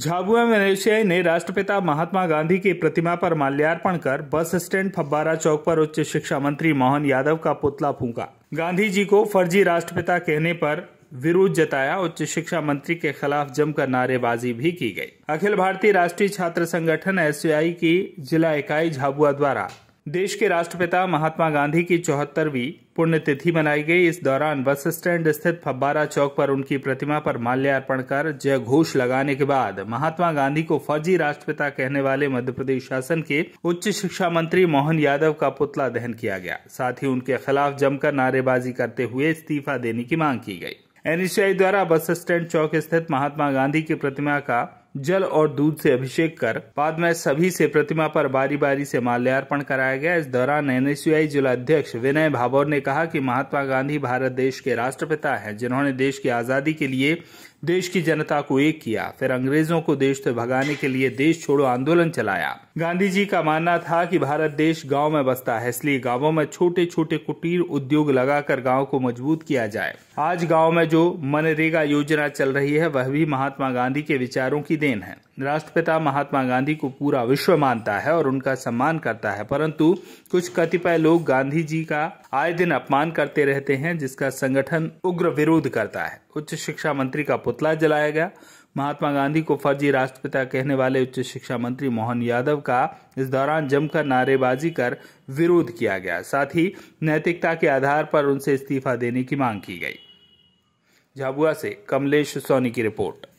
झाबुआ में रहस्याई ने राष्ट्रपिता महात्मा गांधी की प्रतिमा पर माल्यार्पण कर बस स्टैंड फब्बारा चौक पर उच्च शिक्षा मंत्री मोहन यादव का पुतला फूका गांधी जी को फर्जी राष्ट्रपिता कहने पर विरोध जताया उच्च शिक्षा मंत्री के खिलाफ जमकर नारेबाजी भी की गई अखिल भारतीय राष्ट्रीय छात्र संगठन एस की जिला इकाई झाबुआ द्वारा देश के राष्ट्रपिता महात्मा गांधी की चौहत्तरवीं पुण्यतिथि मनाई गई इस दौरान बस स्टैंड स्थित फब्बारा चौक पर उनकी प्रतिमा पर माल्यार्पण कर जय घोष लगाने के बाद महात्मा गांधी को फर्जी राष्ट्रपिता कहने वाले मध्य प्रदेश शासन के उच्च शिक्षा मंत्री मोहन यादव का पुतला दहन किया गया साथ ही उनके खिलाफ जमकर नारेबाजी करते हुए इस्तीफा देने की मांग की गई एनएसआई द्वारा बस स्टैंड चौक स्थित महात्मा गांधी की प्रतिमा का जल और दूध से अभिषेक कर बाद में सभी से प्रतिमा पर बारी बारी से माल्यार्पण कराया गया इस दौरान एनएसयूआई अध्यक्ष विनय भाभौर ने कहा कि महात्मा गांधी भारत देश के राष्ट्रपिता हैं जिन्होंने देश की आजादी के लिए देश की जनता को एक किया फिर अंग्रेजों को देश से भगाने के लिए देश छोड़ो आंदोलन चलाया गांधी जी का मानना था कि भारत देश गांव में बसता है इसलिए गांवों में छोटे छोटे कुटीर उद्योग लगाकर गांव को मजबूत किया जाए आज गांव में जो मनरेगा योजना चल रही है वह भी महात्मा गांधी के विचारों की देन है राष्ट्रपिता महात्मा गांधी को पूरा विश्व मानता है और उनका सम्मान करता है परंतु कुछ कतिपय लोग गांधी जी का आए दिन अपमान करते रहते हैं जिसका संगठन उग्र विरोध करता है उच्च शिक्षा मंत्री का पुतला जलाया गया महात्मा गांधी को फर्जी राष्ट्रपिता कहने वाले उच्च शिक्षा मंत्री मोहन यादव का इस दौरान जमकर नारेबाजी कर विरोध किया गया साथ ही नैतिकता के आधार पर उनसे इस्तीफा देने की मांग की गई झाबुआ से कमलेश सोनी की रिपोर्ट